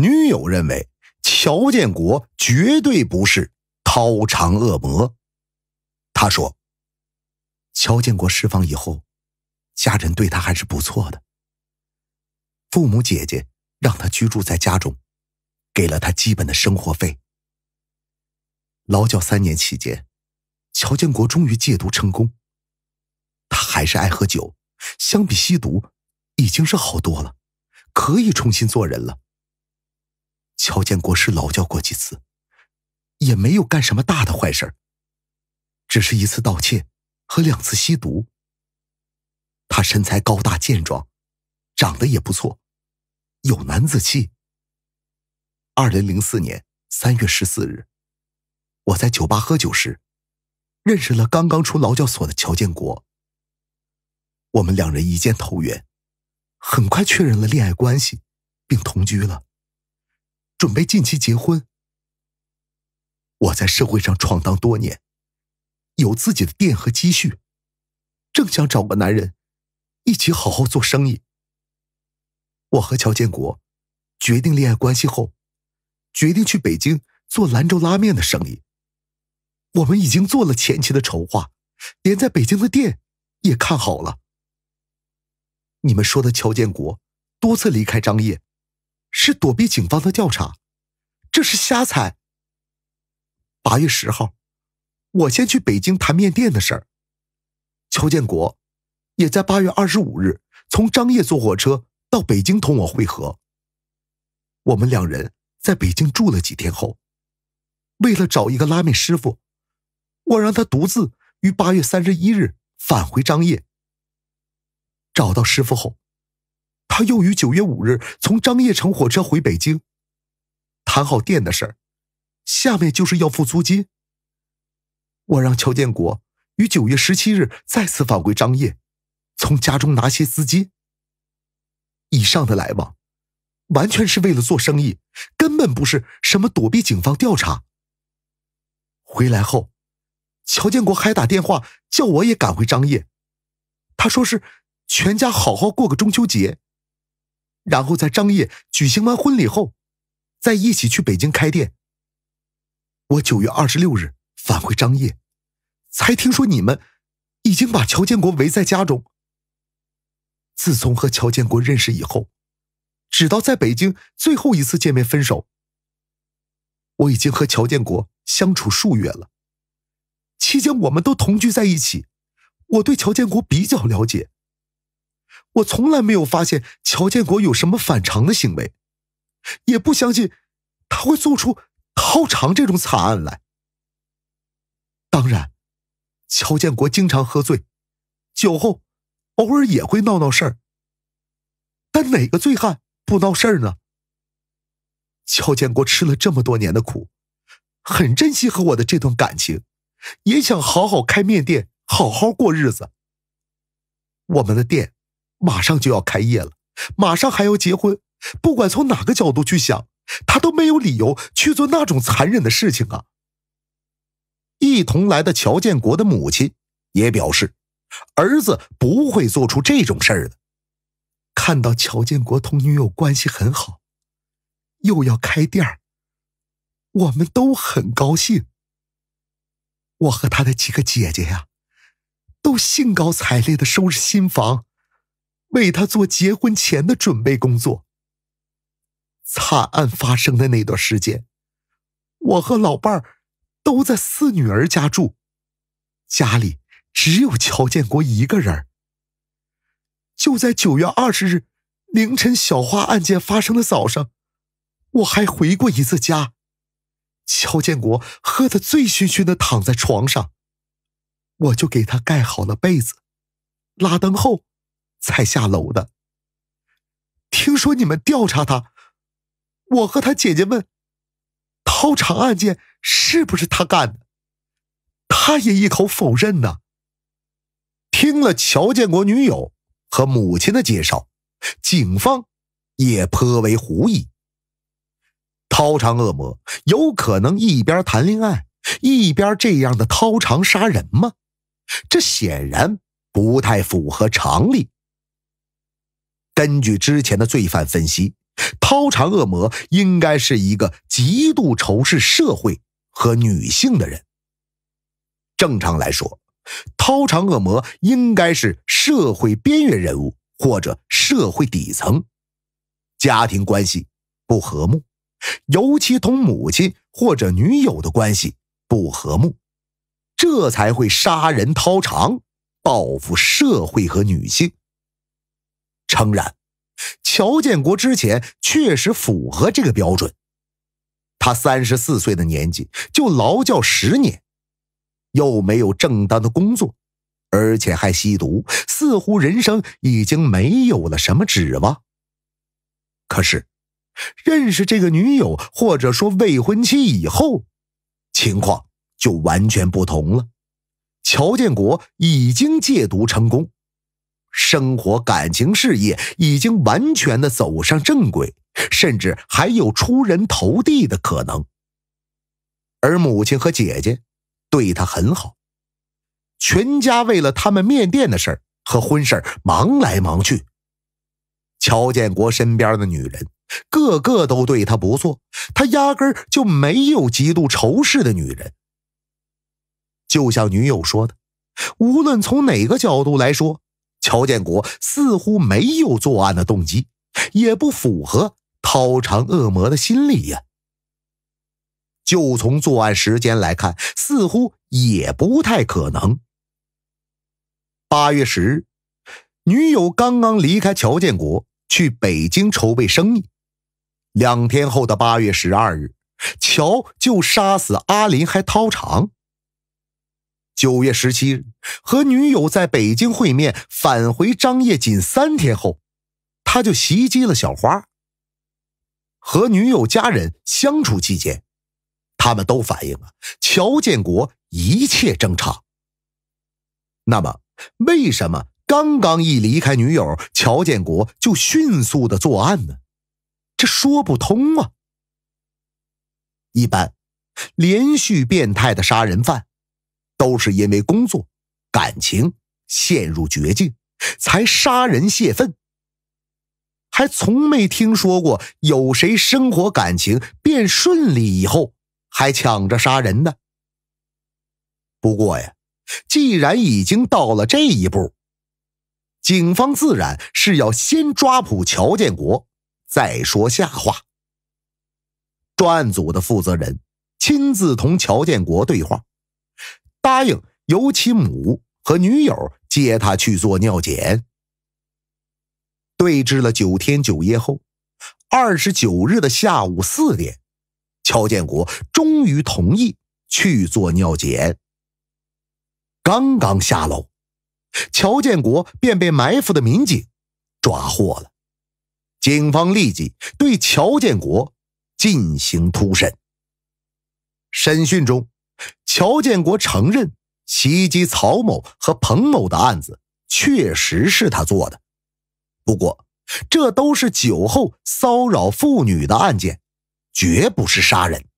女友认为，乔建国绝对不是掏肠恶魔。她说：“乔建国释放以后，家人对他还是不错的。父母、姐姐让他居住在家中，给了他基本的生活费。劳教三年期间，乔建国终于戒毒成功。他还是爱喝酒，相比吸毒，已经是好多了，可以重新做人了。”乔建国是劳教过几次，也没有干什么大的坏事只是一次盗窃和两次吸毒。他身材高大健壮，长得也不错，有男子气。二零零四年三月十四日，我在酒吧喝酒时，认识了刚刚出劳教所的乔建国。我们两人一见投缘，很快确认了恋爱关系，并同居了。准备近期结婚。我在社会上闯荡多年，有自己的店和积蓄，正想找个男人一起好好做生意。我和乔建国决定恋爱关系后，决定去北京做兰州拉面的生意。我们已经做了前期的筹划，连在北京的店也看好了。你们说的乔建国多次离开张掖，是躲避警方的调查，这是瞎猜。八月十号，我先去北京谈面店的事儿。邱建国也在八月二十五日从张掖坐火车到北京同我会合。我们两人在北京住了几天后，为了找一个拉面师傅，我让他独自于八月三十一日返回张掖。找到师傅后。他又于九月五日从张掖乘火车回北京，谈好店的事儿，下面就是要付租金。我让乔建国于九月十七日再次返回张掖，从家中拿些资金。以上的来往，完全是为了做生意，根本不是什么躲避警方调查。回来后，乔建国还打电话叫我也赶回张掖，他说是全家好好过个中秋节。然后在张掖举行完婚礼后，再一起去北京开店。我九月二十六日返回张掖，才听说你们已经把乔建国围在家中。自从和乔建国认识以后，直到在北京最后一次见面分手，我已经和乔建国相处数月了。期间我们都同居在一起，我对乔建国比较了解。我从来没有发现乔建国有什么反常的行为，也不相信他会做出好长这种惨案来。当然，乔建国经常喝醉，酒后偶尔也会闹闹事儿。但哪个醉汉不闹事儿呢？乔建国吃了这么多年的苦，很珍惜和我的这段感情，也想好好开面店，好好过日子。我们的店。马上就要开业了，马上还要结婚，不管从哪个角度去想，他都没有理由去做那种残忍的事情啊。一同来的乔建国的母亲也表示，儿子不会做出这种事儿的。看到乔建国同女友关系很好，又要开店儿，我们都很高兴。我和他的几个姐姐呀，都兴高采烈的收拾新房。为他做结婚前的准备工作。惨案发生的那段时间，我和老伴儿都在四女儿家住，家里只有乔建国一个人就在九月二十日凌晨，小花案件发生的早上，我还回过一次家。乔建国喝得醉醺醺的躺在床上，我就给他盖好了被子，拉灯后。才下楼的。听说你们调查他，我和他姐姐们掏肠案件是不是他干的？他也一口否认呢。听了乔建国女友和母亲的介绍，警方也颇为狐疑：掏肠恶魔有可能一边谈恋爱，一边这样的掏肠杀人吗？这显然不太符合常理。根据之前的罪犯分析，掏肠恶魔应该是一个极度仇视社会和女性的人。正常来说，掏肠恶魔应该是社会边缘人物或者社会底层，家庭关系不和睦，尤其同母亲或者女友的关系不和睦，这才会杀人掏肠，报复社会和女性。诚然，乔建国之前确实符合这个标准。他三十四岁的年纪就劳教十年，又没有正当的工作，而且还吸毒，似乎人生已经没有了什么指望。可是，认识这个女友或者说未婚妻以后，情况就完全不同了。乔建国已经戒毒成功。生活、感情、事业已经完全的走上正轨，甚至还有出人头地的可能。而母亲和姐姐，对他很好，全家为了他们面店的事儿和婚事儿忙来忙去。乔建国身边的女人，个个都对他不错，他压根儿就没有极度仇视的女人。就像女友说的，无论从哪个角度来说。乔建国似乎没有作案的动机，也不符合掏肠恶魔的心理呀。就从作案时间来看，似乎也不太可能。八月十日，女友刚刚离开乔建国去北京筹备生意，两天后的八月十二日，乔就杀死阿林还掏肠。九月十七日，和女友在北京会面，返回张掖仅三天后，他就袭击了小花。和女友家人相处期间，他们都反映了乔建国一切正常。那么，为什么刚刚一离开女友，乔建国就迅速的作案呢？这说不通啊。一般，连续变态的杀人犯。都是因为工作、感情陷入绝境，才杀人泄愤。还从没听说过有谁生活感情变顺利以后还抢着杀人的。不过呀，既然已经到了这一步，警方自然是要先抓捕乔建国，再说下话。专案组的负责人亲自同乔建国对话。答应由其母和女友接他去做尿检。对峙了九天九夜后，二十九日的下午四点，乔建国终于同意去做尿检。刚刚下楼，乔建国便被埋伏的民警抓获了。警方立即对乔建国进行突审。审讯中。乔建国承认袭击曹某和彭某的案子确实是他做的，不过这都是酒后骚扰妇女的案件，绝不是杀人。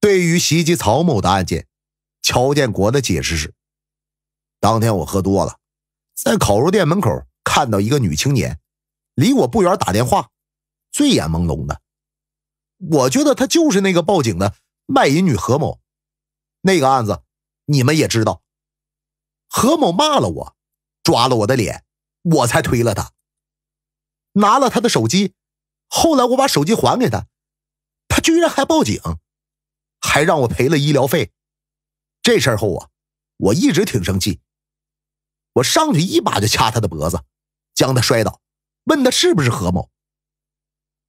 对于袭击曹某的案件，乔建国的解释是：当天我喝多了，在烤肉店门口看到一个女青年，离我不远打电话，醉眼朦胧的，我觉得她就是那个报警的卖淫女何某。那个案子，你们也知道，何某骂了我，抓了我的脸，我才推了他，拿了他的手机，后来我把手机还给他，他居然还报警，还让我赔了医疗费。这事儿后啊，我一直挺生气，我上去一把就掐他的脖子，将他摔倒，问他是不是何某，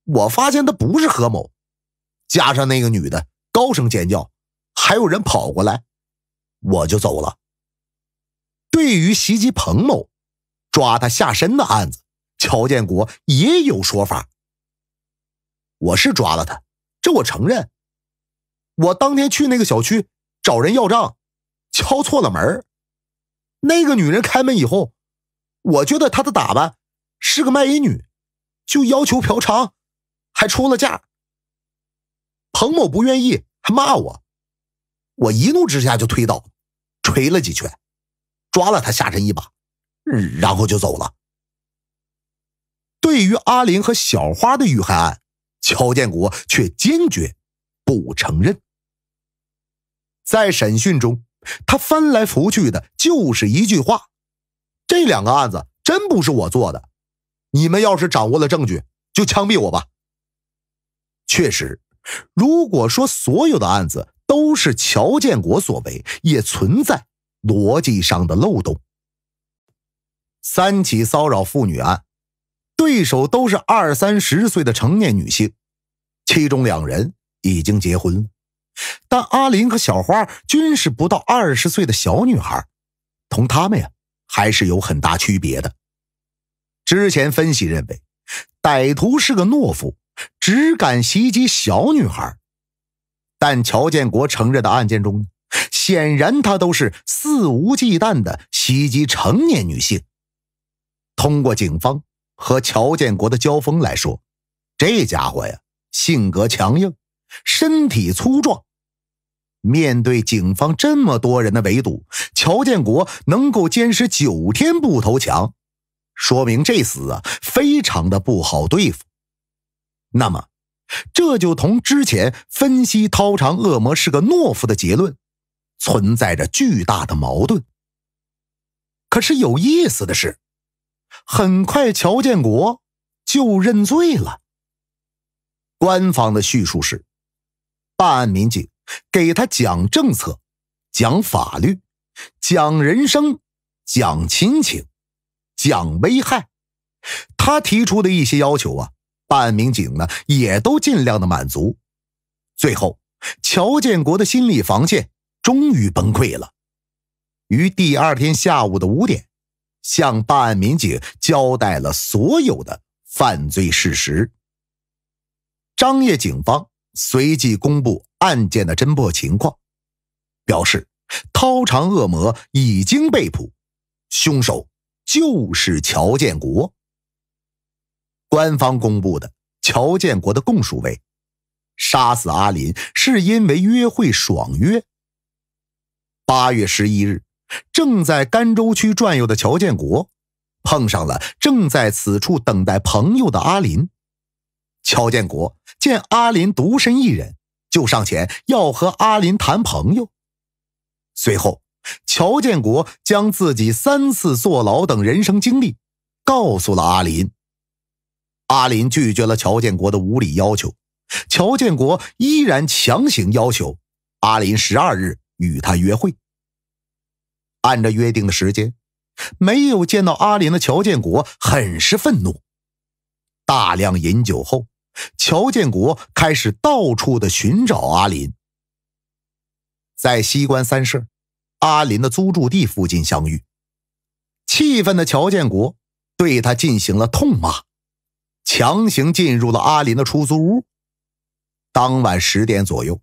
我发现他不是何某，加上那个女的高声尖叫。还有人跑过来，我就走了。对于袭击彭某、抓他下身的案子，乔建国也有说法。我是抓了他，这我承认。我当天去那个小区找人要账，敲错了门那个女人开门以后，我觉得她的打扮是个卖淫女，就要求嫖娼，还出了价。彭某不愿意，还骂我。我一怒之下就推倒，捶了几拳，抓了他下身一把，然后就走了。对于阿林和小花的遇害案，乔建国却坚决不承认。在审讯中，他翻来覆去的就是一句话：“这两个案子真不是我做的，你们要是掌握了证据，就枪毙我吧。”确实，如果说所有的案子……都是乔建国所为，也存在逻辑上的漏洞。三起骚扰妇女案，对手都是二三十岁的成年女性，其中两人已经结婚了，但阿林和小花均是不到二十岁的小女孩，同他们呀还是有很大区别的。之前分析认为，歹徒是个懦夫，只敢袭击小女孩。但乔建国承认的案件中，显然他都是肆无忌惮的袭击成年女性。通过警方和乔建国的交锋来说，这家伙呀，性格强硬，身体粗壮。面对警方这么多人的围堵，乔建国能够坚持九天不投降，说明这厮啊，非常的不好对付。那么。这就同之前分析掏肠恶魔是个懦夫的结论存在着巨大的矛盾。可是有意思的是，很快乔建国就认罪了。官方的叙述是，办案民警给他讲政策，讲法律，讲人生，讲亲情，讲危害。他提出的一些要求啊。办案民警呢，也都尽量的满足。最后，乔建国的心理防线终于崩溃了，于第二天下午的五点，向办案民警交代了所有的犯罪事实。张掖警方随即公布案件的侦破情况，表示“掏肠恶魔”已经被捕，凶手就是乔建国。官方公布的乔建国的供述为：杀死阿林是因为约会爽约。八月十一日，正在甘州区转悠的乔建国，碰上了正在此处等待朋友的阿林。乔建国见阿林独身一人，就上前要和阿林谈朋友。随后，乔建国将自己三次坐牢等人生经历，告诉了阿林。阿林拒绝了乔建国的无理要求，乔建国依然强行要求阿林十二日与他约会。按照约定的时间，没有见到阿林的乔建国很是愤怒，大量饮酒后，乔建国开始到处的寻找阿林。在西关三社，阿林的租住地附近相遇，气愤的乔建国对他进行了痛骂。强行进入了阿林的出租屋。当晚十点左右，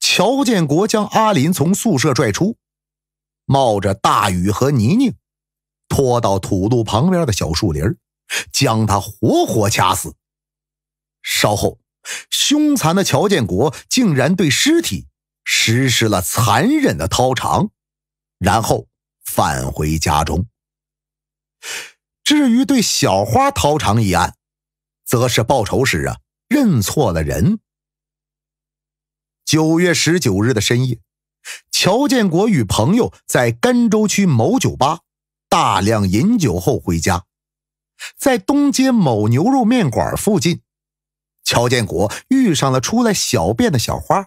乔建国将阿林从宿舍拽出，冒着大雨和泥泞，拖到土路旁边的小树林，将他活活掐死。稍后，凶残的乔建国竟然对尸体实施了残忍的掏肠，然后返回家中。至于对小花掏肠一案，则是报仇时啊，认错了人。九月十九日的深夜，乔建国与朋友在甘州区某酒吧大量饮酒后回家，在东街某牛肉面馆附近，乔建国遇上了出来小便的小花。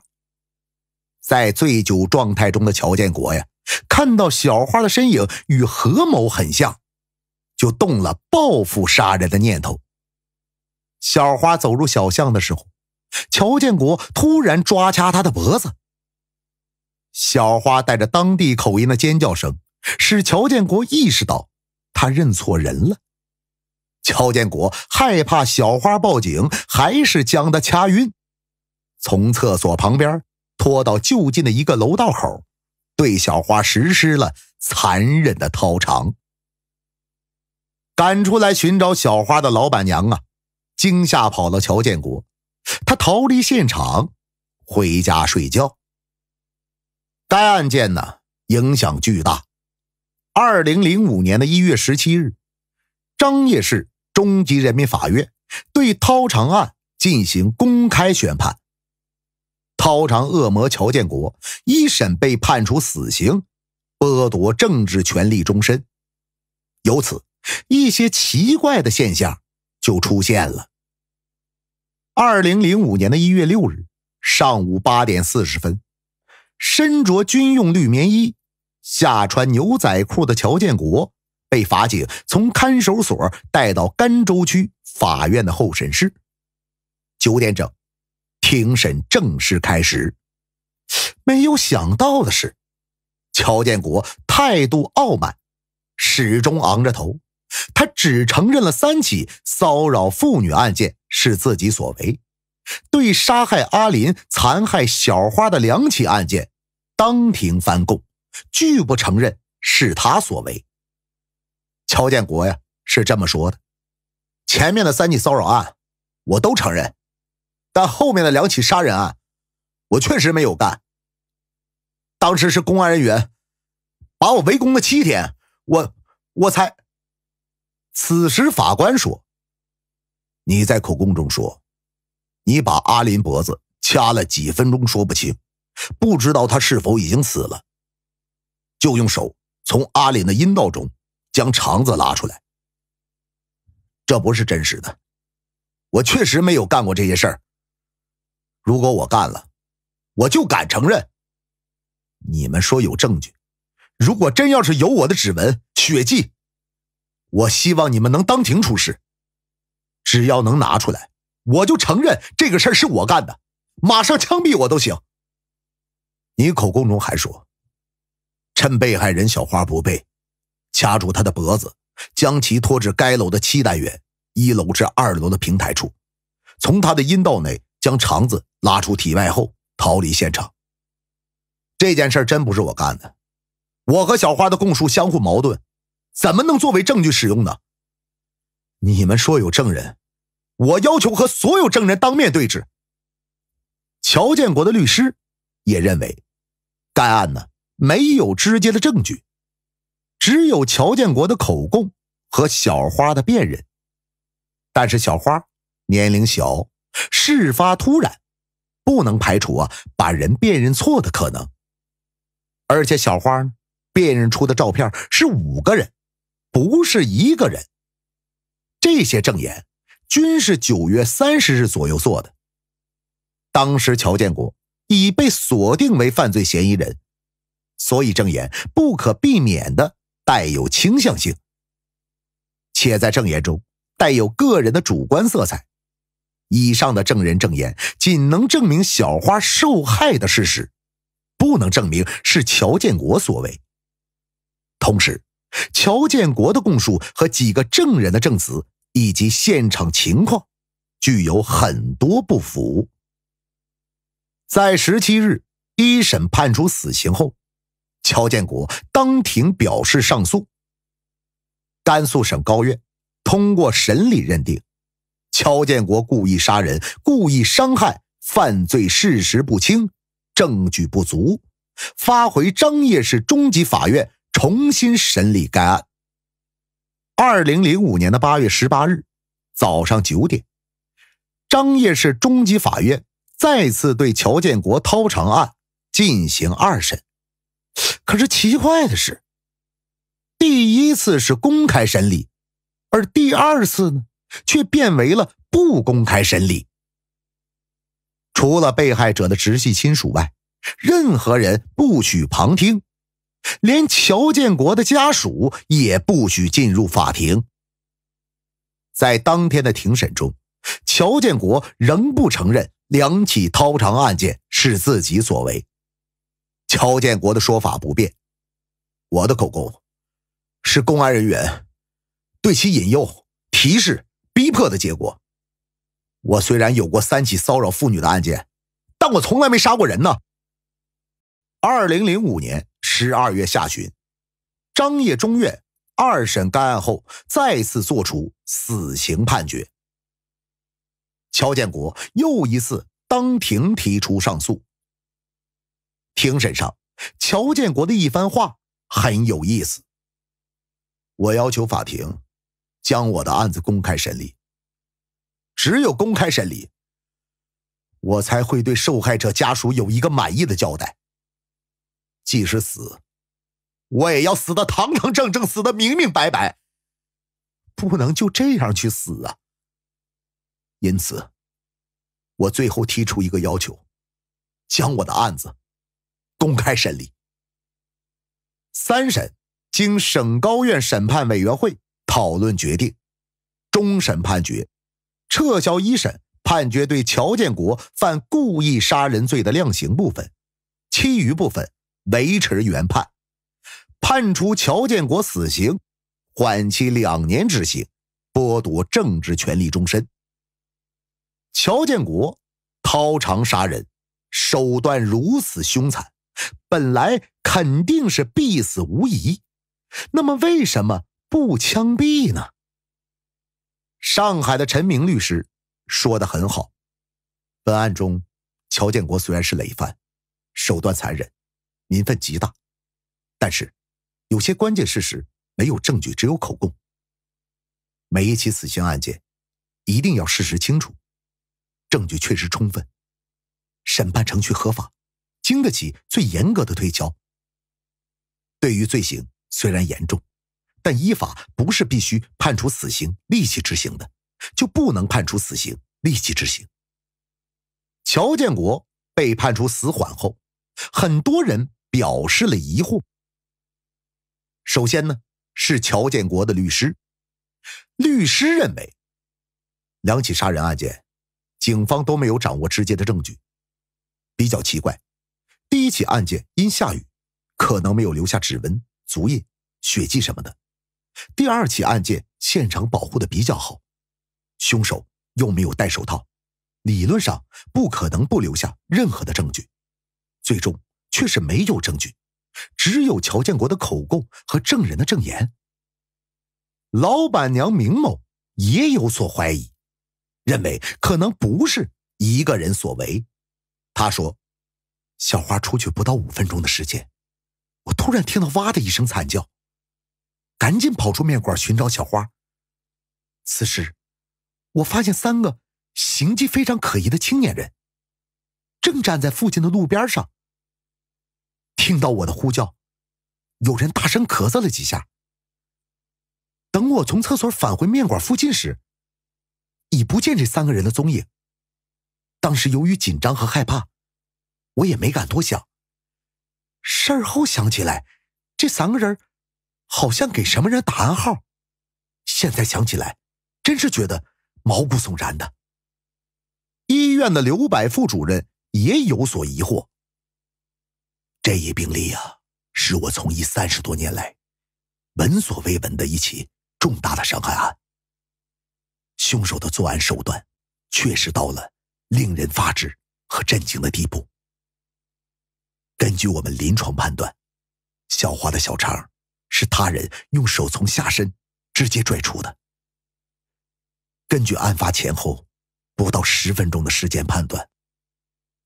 在醉酒状态中的乔建国呀，看到小花的身影与何某很像，就动了报复杀人的念头。小花走入小巷的时候，乔建国突然抓掐她的脖子。小花带着当地口音的尖叫声，使乔建国意识到他认错人了。乔建国害怕小花报警，还是将她掐晕，从厕所旁边拖到就近的一个楼道口，对小花实施了残忍的掏肠。赶出来寻找小花的老板娘啊！惊吓跑了乔建国，他逃离现场，回家睡觉。该案件呢影响巨大。二零零五年的一月十七日，张掖市中级人民法院对掏肠案进行公开宣判，掏肠恶魔乔建国一审被判处死刑，剥夺政治权利终身。由此，一些奇怪的现象就出现了。二零零五年的一月六日上午八点四十分，身着军用绿棉衣、下穿牛仔裤的乔建国被法警从看守所带到甘州区法院的候审室。九点整，庭审正式开始。没有想到的是，乔建国态度傲慢，始终昂着头。他只承认了三起骚扰妇女案件是自己所为，对杀害阿林、残害小花的两起案件，当庭翻供，拒不承认是他所为。乔建国呀是这么说的：“前面的三起骚扰案，我都承认，但后面的两起杀人案，我确实没有干。当时是公安人员把我围攻了七天，我我才。”此时，法官说：“你在口供中说，你把阿林脖子掐了几分钟，说不清，不知道他是否已经死了，就用手从阿林的阴道中将肠子拉出来。这不是真实的，我确实没有干过这些事儿。如果我干了，我就敢承认。你们说有证据，如果真要是有我的指纹、血迹。”我希望你们能当庭出示，只要能拿出来，我就承认这个事儿是我干的，马上枪毙我都行。你口供中还说，趁被害人小花不备，掐住她的脖子，将其拖至该楼的七单元一楼至二楼的平台处，从她的阴道内将肠子拉出体外后逃离现场。这件事真不是我干的，我和小花的供述相互矛盾。怎么能作为证据使用呢？你们说有证人，我要求和所有证人当面对质。乔建国的律师也认为，该案呢没有直接的证据，只有乔建国的口供和小花的辨认。但是小花年龄小，事发突然，不能排除啊把人辨认错的可能。而且小花呢辨认出的照片是五个人。不是一个人。这些证言均是九月三十日左右做的。当时乔建国已被锁定为犯罪嫌疑人，所以证言不可避免的带有倾向性，且在证言中带有个人的主观色彩。以上的证人证言仅能证明小花受害的事实，不能证明是乔建国所为。同时。乔建国的供述和几个证人的证词以及现场情况，具有很多不符。在十七日一审判处死刑后，乔建国当庭表示上诉。甘肃省高院通过审理认定，乔建国故意杀人、故意伤害犯罪事实不清，证据不足，发回张掖市中级法院。重新审理该案。二零零五年的八月十八日早上九点，张掖市中级法院再次对乔建国掏肠案进行二审。可是奇怪的是，第一次是公开审理，而第二次呢，却变为了不公开审理。除了被害者的直系亲属外，任何人不许旁听。连乔建国的家属也不许进入法庭。在当天的庭审中，乔建国仍不承认两起掏肠案件是自己所为。乔建国的说法不变：“我的口供是公安人员对其引诱、提示、逼迫的结果。我虽然有过三起骚扰妇女的案件，但我从来没杀过人呢。”二零零五年。至二月下旬，张掖中院二审该案后，再次作出死刑判决。乔建国又一次当庭提出上诉。庭审上，乔建国的一番话很有意思：“我要求法庭将我的案子公开审理，只有公开审理，我才会对受害者家属有一个满意的交代。”即使死，我也要死的堂堂正正，死的明明白白。不能就这样去死啊！因此，我最后提出一个要求：将我的案子公开审理。三审经省高院审判委员会讨论决定，终审判决撤销一审判决对乔建国犯故意杀人罪的量刑部分，其余部分。维持原判，判处乔建国死刑，缓期两年执行，剥夺政治权利终身。乔建国掏肠杀人，手段如此凶残，本来肯定是必死无疑。那么为什么不枪毙呢？上海的陈明律师说的很好，本案中，乔建国虽然是累犯，手段残忍。民愤极大，但是，有些关键事实没有证据，只有口供。每一起死刑案件，一定要事实清楚，证据确实充分，审判程序合法，经得起最严格的推敲。对于罪行虽然严重，但依法不是必须判处死刑立即执行的，就不能判处死刑立即执行。乔建国被判处死缓后，很多人。表示了疑惑。首先呢，是乔建国的律师。律师认为，两起杀人案件，警方都没有掌握直接的证据，比较奇怪。第一起案件因下雨，可能没有留下指纹、足印、血迹什么的；第二起案件现场保护的比较好，凶手又没有戴手套，理论上不可能不留下任何的证据。最终。却是没有证据，只有乔建国的口供和证人的证言。老板娘明某也有所怀疑，认为可能不是一个人所为。他说：“小花出去不到五分钟的时间，我突然听到‘哇’的一声惨叫，赶紧跑出面馆寻找小花。此时，我发现三个形迹非常可疑的青年人，正站在附近的路边上。”听到我的呼叫，有人大声咳嗽了几下。等我从厕所返回面馆附近时，已不见这三个人的踪影。当时由于紧张和害怕，我也没敢多想。事后想起来，这三个人好像给什么人打暗号。现在想起来，真是觉得毛骨悚然的。医院的刘百副主任也有所疑惑。这一病例啊，是我从医三十多年来闻所未闻的一起重大的伤害案。凶手的作案手段确实到了令人发指和震惊的地步。根据我们临床判断，小花的小肠是他人用手从下身直接拽出的。根据案发前后不到十分钟的时间判断，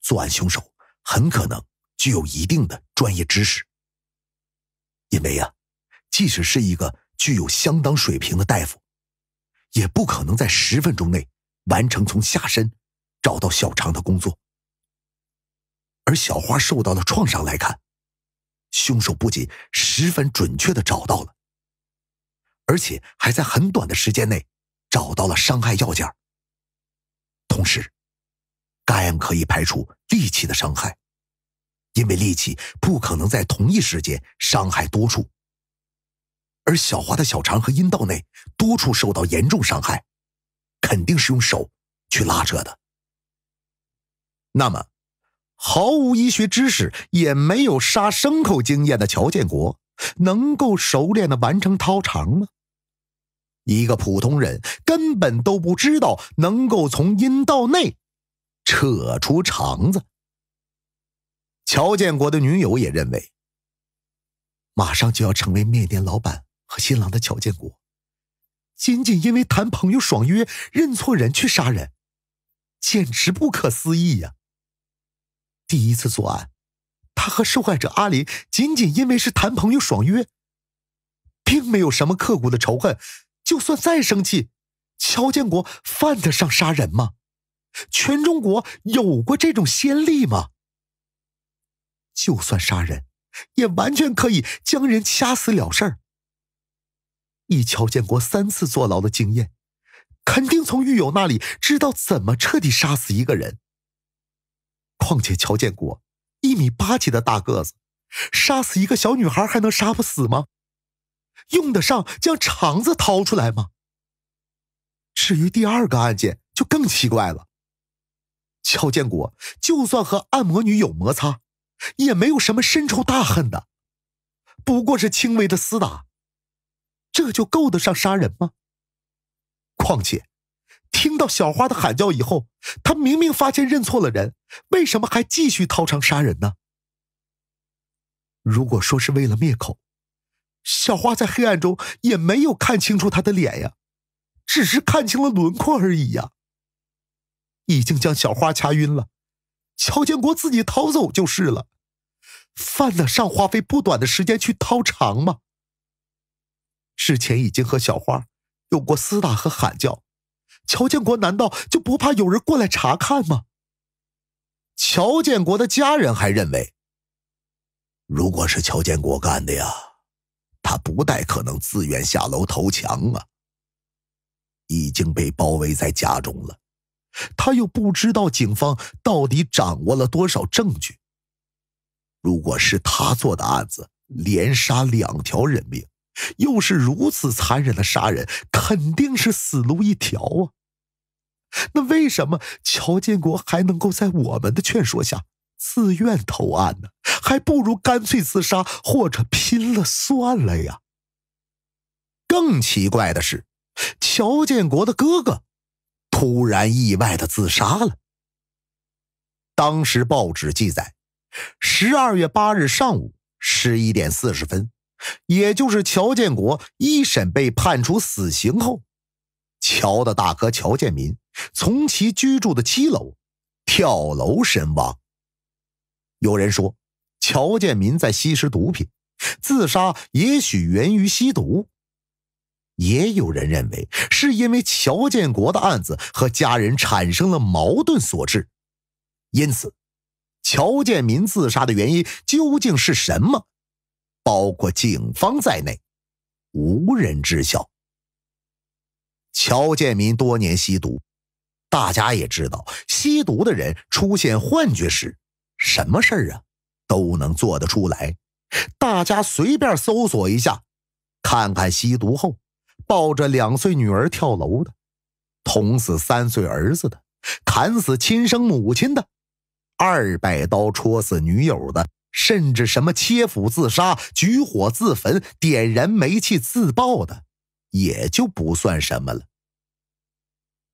作案凶手很可能。具有一定的专业知识，因为呀，即使是一个具有相当水平的大夫，也不可能在十分钟内完成从下身找到小肠的工作。而小花受到的创伤来看，凶手不仅十分准确的找到了，而且还在很短的时间内找到了伤害要件。同时，该案可以排除利器的伤害。因为力气不可能在同一时间伤害多处，而小华的小肠和阴道内多处受到严重伤害，肯定是用手去拉扯的。那么，毫无医学知识也没有杀牲口经验的乔建国能够熟练的完成掏肠吗？一个普通人根本都不知道能够从阴道内扯出肠子。乔建国的女友也认为，马上就要成为面店老板和新郎的乔建国，仅仅因为谈朋友爽约、认错人去杀人，简直不可思议呀！第一次作案，他和受害者阿林仅仅因为是谈朋友爽约，并没有什么刻骨的仇恨，就算再生气，乔建国犯得上杀人吗？全中国有过这种先例吗？就算杀人，也完全可以将人掐死了事儿。以乔建国三次坐牢的经验，肯定从狱友那里知道怎么彻底杀死一个人。况且乔建国一米八几的大个子，杀死一个小女孩还能杀不死吗？用得上将肠子掏出来吗？至于第二个案件就更奇怪了。乔建国就算和按摩女有摩擦。也没有什么深仇大恨的，不过是轻微的厮打，这就够得上杀人吗？况且，听到小花的喊叫以后，他明明发现认错了人，为什么还继续掏枪杀人呢？如果说是为了灭口，小花在黑暗中也没有看清楚他的脸呀，只是看清了轮廓而已呀。已经将小花掐晕了。乔建国自己逃走就是了，犯得上花费不短的时间去掏肠吗？之前已经和小花有过厮打和喊叫，乔建国难道就不怕有人过来查看吗？乔建国的家人还认为，如果是乔建国干的呀，他不太可能自愿下楼投降啊，已经被包围在家中了。他又不知道警方到底掌握了多少证据。如果是他做的案子，连杀两条人命，又是如此残忍的杀人，肯定是死路一条啊！那为什么乔建国还能够在我们的劝说下自愿投案呢？还不如干脆自杀或者拼了算了呀！更奇怪的是，乔建国的哥哥。突然意外的自杀了。当时报纸记载，十二月八日上午十一点四十分，也就是乔建国一审被判处死刑后，乔的大哥乔建民从其居住的七楼跳楼身亡。有人说，乔建民在吸食毒品，自杀也许源于吸毒。也有人认为，是因为乔建国的案子和家人产生了矛盾所致。因此，乔建民自杀的原因究竟是什么？包括警方在内，无人知晓。乔建民多年吸毒，大家也知道，吸毒的人出现幻觉时，什么事儿啊都能做得出来。大家随便搜索一下，看看吸毒后。抱着两岁女儿跳楼的，捅死三岁儿子的，砍死亲生母亲的，二百刀戳死女友的，甚至什么切腹自杀、举火自焚、点燃煤气自爆的，也就不算什么了。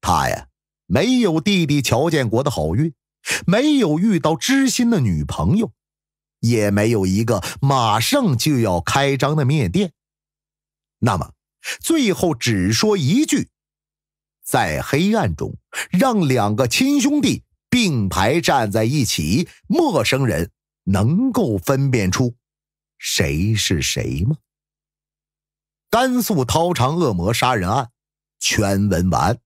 他呀，没有弟弟乔建国的好运，没有遇到知心的女朋友，也没有一个马上就要开张的面店，那么。最后只说一句：在黑暗中，让两个亲兄弟并排站在一起，陌生人能够分辨出谁是谁吗？甘肃涛长恶魔杀人案全文完。